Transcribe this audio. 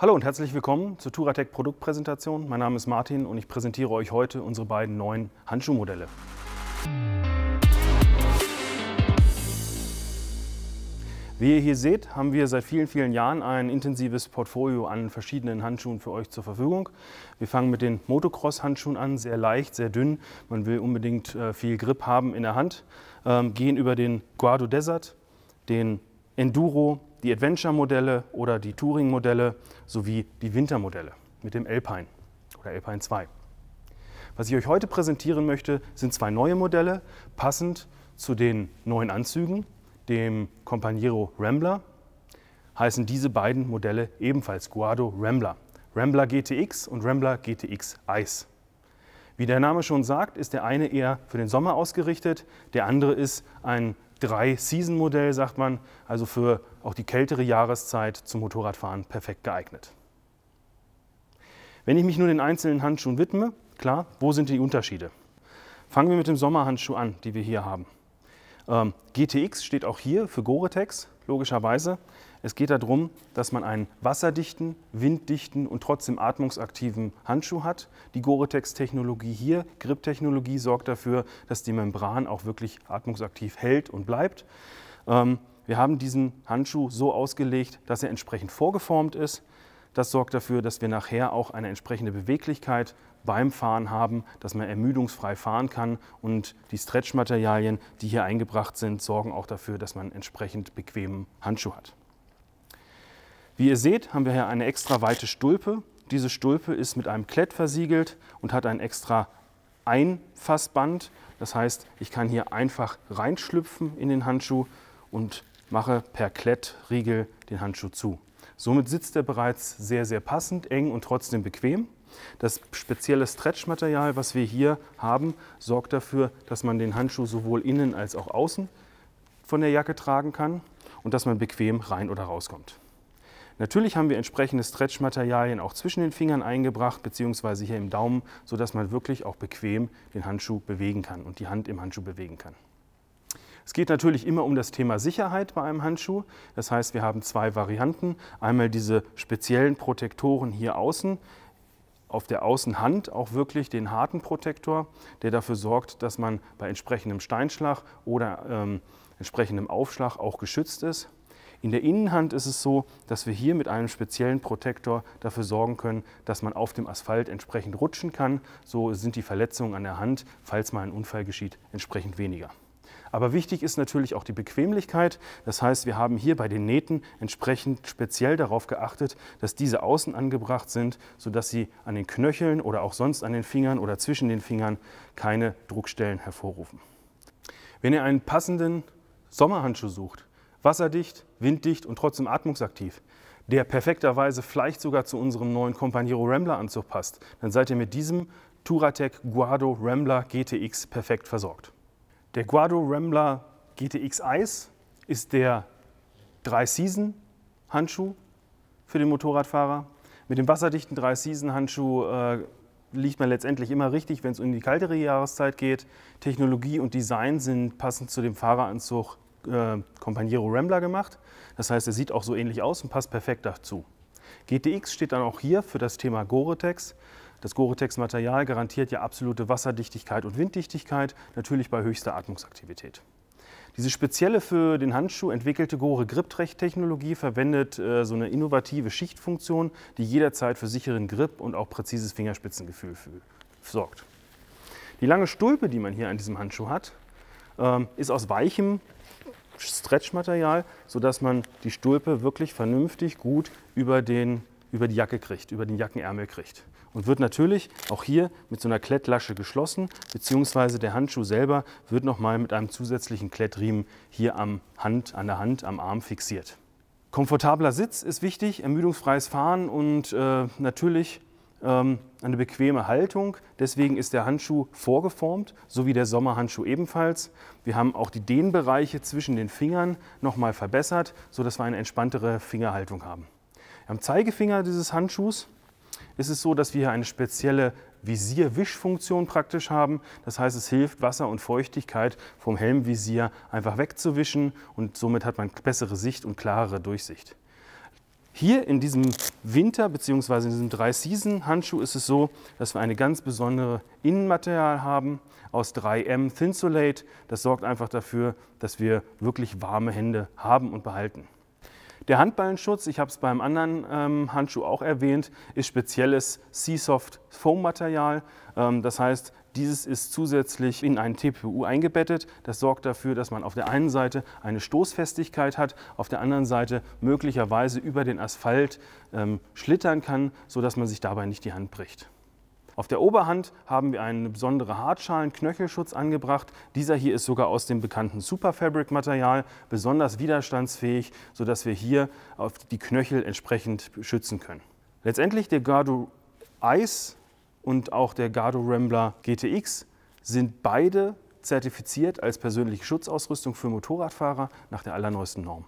Hallo und herzlich willkommen zur Turatec Produktpräsentation. Mein Name ist Martin und ich präsentiere euch heute unsere beiden neuen Handschuhmodelle. Wie ihr hier seht, haben wir seit vielen, vielen Jahren ein intensives Portfolio an verschiedenen Handschuhen für euch zur Verfügung. Wir fangen mit den Motocross-Handschuhen an, sehr leicht, sehr dünn. Man will unbedingt äh, viel Grip haben in der Hand. Ähm, gehen über den Guado Desert, den Enduro, die Adventure-Modelle oder die Touring-Modelle sowie die Wintermodelle mit dem Alpine oder Alpine 2. Was ich euch heute präsentieren möchte, sind zwei neue Modelle, passend zu den neuen Anzügen, dem Companiero Rambler, heißen diese beiden Modelle ebenfalls Guado Rambler. Rambler GTX und Rambler GTX Ice. Wie der Name schon sagt, ist der eine eher für den Sommer ausgerichtet, der andere ist ein Drei-Season-Modell, sagt man, also für auch die kältere Jahreszeit zum Motorradfahren perfekt geeignet. Wenn ich mich nur den einzelnen Handschuhen widme, klar, wo sind die Unterschiede? Fangen wir mit dem Sommerhandschuh an, die wir hier haben. Ähm, GTX steht auch hier für Gore-Tex, logischerweise. Es geht darum, dass man einen wasserdichten, winddichten und trotzdem atmungsaktiven Handschuh hat. Die Gore-Tex-Technologie hier, Grip-Technologie, sorgt dafür, dass die Membran auch wirklich atmungsaktiv hält und bleibt. Ähm, wir haben diesen Handschuh so ausgelegt, dass er entsprechend vorgeformt ist. Das sorgt dafür, dass wir nachher auch eine entsprechende Beweglichkeit beim Fahren haben, dass man ermüdungsfrei fahren kann und die Stretchmaterialien, die hier eingebracht sind, sorgen auch dafür, dass man entsprechend bequemen Handschuh hat. Wie ihr seht, haben wir hier eine extra weite Stulpe. Diese Stulpe ist mit einem Klett versiegelt und hat ein extra Einfassband. Das heißt, ich kann hier einfach reinschlüpfen in den Handschuh und mache per Klettriegel den Handschuh zu. Somit sitzt er bereits sehr, sehr passend, eng und trotzdem bequem. Das spezielle Stretchmaterial, was wir hier haben, sorgt dafür, dass man den Handschuh sowohl innen als auch außen von der Jacke tragen kann und dass man bequem rein oder rauskommt. Natürlich haben wir entsprechende Stretchmaterialien auch zwischen den Fingern eingebracht, beziehungsweise hier im Daumen, sodass man wirklich auch bequem den Handschuh bewegen kann und die Hand im Handschuh bewegen kann. Es geht natürlich immer um das Thema Sicherheit bei einem Handschuh. Das heißt, wir haben zwei Varianten. Einmal diese speziellen Protektoren hier außen, auf der Außenhand auch wirklich den harten Protektor, der dafür sorgt, dass man bei entsprechendem Steinschlag oder ähm, entsprechendem Aufschlag auch geschützt ist. In der Innenhand ist es so, dass wir hier mit einem speziellen Protektor dafür sorgen können, dass man auf dem Asphalt entsprechend rutschen kann. So sind die Verletzungen an der Hand, falls mal ein Unfall geschieht, entsprechend weniger. Aber wichtig ist natürlich auch die Bequemlichkeit. Das heißt, wir haben hier bei den Nähten entsprechend speziell darauf geachtet, dass diese außen angebracht sind, sodass sie an den Knöcheln oder auch sonst an den Fingern oder zwischen den Fingern keine Druckstellen hervorrufen. Wenn ihr einen passenden Sommerhandschuh sucht, wasserdicht, winddicht und trotzdem atmungsaktiv, der perfekterweise vielleicht sogar zu unserem neuen Companiero Rambler Anzug passt, dann seid ihr mit diesem Turatec Guado Rambler GTX perfekt versorgt. Der Guado Rambler GTX Ice ist der 3-Season-Handschuh für den Motorradfahrer. Mit dem wasserdichten 3-Season-Handschuh äh, liegt man letztendlich immer richtig, wenn es um die kaltere Jahreszeit geht. Technologie und Design sind passend zu dem Fahreranzug äh, Companiero Rambler gemacht. Das heißt, er sieht auch so ähnlich aus und passt perfekt dazu. GTX steht dann auch hier für das Thema Gore-Tex. Das Gore-Tex-Material garantiert ja absolute Wasserdichtigkeit und Winddichtigkeit, natürlich bei höchster Atmungsaktivität. Diese spezielle für den Handschuh entwickelte Gore Grip Technologie verwendet äh, so eine innovative Schichtfunktion, die jederzeit für sicheren Grip und auch präzises Fingerspitzengefühl sorgt. Die lange Stulpe, die man hier an diesem Handschuh hat, ähm, ist aus weichem Stretch-Material, sodass man die Stulpe wirklich vernünftig gut über den über die Jacke kriegt, über den Jackenärmel kriegt. Und wird natürlich auch hier mit so einer Klettlasche geschlossen, beziehungsweise der Handschuh selber wird nochmal mit einem zusätzlichen Klettriemen hier am Hand, an der Hand, am Arm fixiert. Komfortabler Sitz ist wichtig, ermüdungsfreies Fahren und äh, natürlich ähm, eine bequeme Haltung. Deswegen ist der Handschuh vorgeformt, so wie der Sommerhandschuh ebenfalls. Wir haben auch die Dehnbereiche zwischen den Fingern nochmal verbessert, sodass wir eine entspanntere Fingerhaltung haben. Am Zeigefinger dieses Handschuhs ist es so, dass wir hier eine spezielle Visierwischfunktion praktisch haben. Das heißt, es hilft, Wasser und Feuchtigkeit vom Helmvisier einfach wegzuwischen und somit hat man bessere Sicht und klarere Durchsicht. Hier in diesem Winter- bzw. in diesem Drei-Season-Handschuh ist es so, dass wir eine ganz besondere Innenmaterial haben aus 3M Thinsulate. Das sorgt einfach dafür, dass wir wirklich warme Hände haben und behalten. Der Handballenschutz, ich habe es beim anderen ähm, Handschuh auch erwähnt, ist spezielles Seasoft Foam Material. Ähm, das heißt, dieses ist zusätzlich in einen TPU eingebettet. Das sorgt dafür, dass man auf der einen Seite eine Stoßfestigkeit hat, auf der anderen Seite möglicherweise über den Asphalt ähm, schlittern kann, sodass man sich dabei nicht die Hand bricht. Auf der Oberhand haben wir einen besonderen Hartschalen-Knöchelschutz angebracht. Dieser hier ist sogar aus dem bekannten Superfabric-Material, besonders widerstandsfähig, sodass wir hier auf die Knöchel entsprechend schützen können. Letztendlich der Gardo Ice und auch der Gardo Rambler GTX sind beide zertifiziert als persönliche Schutzausrüstung für Motorradfahrer nach der allerneuesten Norm.